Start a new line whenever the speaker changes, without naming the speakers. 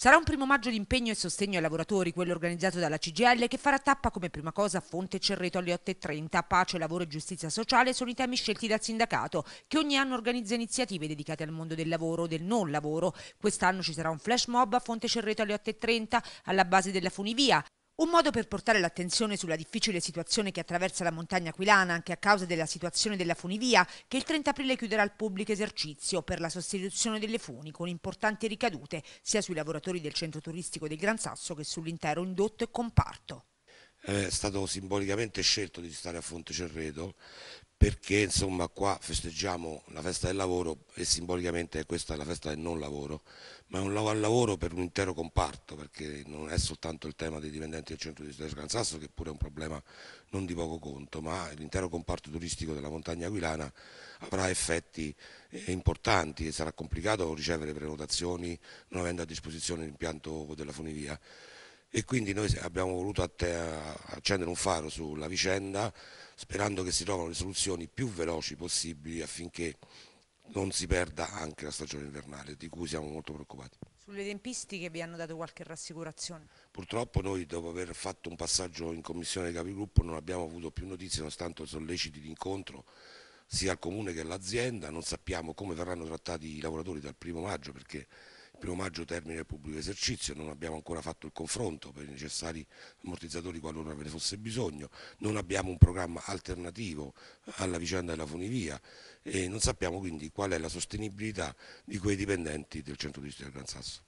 Sarà un primo maggio di impegno e sostegno ai lavoratori, quello organizzato dalla CGL, che farà tappa come prima cosa a Fonte Cerreto alle 8.30. Pace, lavoro e giustizia sociale sono i temi scelti dal sindacato, che ogni anno organizza iniziative dedicate al mondo del lavoro o del non lavoro. Quest'anno ci sarà un flash mob a Fonte Cerreto alle 8.30 alla base della funivia. Un modo per portare l'attenzione sulla difficile situazione che attraversa la montagna aquilana anche a causa della situazione della funivia che il 30 aprile chiuderà al pubblico esercizio per la sostituzione delle funi con importanti ricadute sia sui lavoratori del centro turistico del Gran Sasso che sull'intero indotto e comparto
è stato simbolicamente scelto di stare a Fonte Cerreto perché insomma qua festeggiamo la festa del lavoro e simbolicamente questa è la festa del non lavoro, ma è un lavoro per un intero comparto perché non è soltanto il tema dei dipendenti del centro di San Sasso che pure è un problema non di poco conto, ma l'intero comparto turistico della montagna aquilana avrà effetti eh, importanti e sarà complicato ricevere prenotazioni non avendo a disposizione l'impianto della funivia e quindi noi abbiamo voluto accendere un faro sulla vicenda sperando che si trovino le soluzioni più veloci possibili affinché non si perda anche la stagione invernale di cui siamo molto preoccupati.
Sulle tempistiche vi hanno dato qualche rassicurazione?
Purtroppo noi dopo aver fatto un passaggio in commissione dei capigruppo non abbiamo avuto più notizie nonostante solleciti di incontro sia al comune che all'azienda, non sappiamo come verranno trattati i lavoratori dal primo maggio perché il primo maggio termine il pubblico esercizio, non abbiamo ancora fatto il confronto per i necessari ammortizzatori qualora ve ne fosse bisogno, non abbiamo un programma alternativo alla vicenda della funivia e non sappiamo quindi qual è la sostenibilità di quei dipendenti del centro di distrito del Gran Sasso.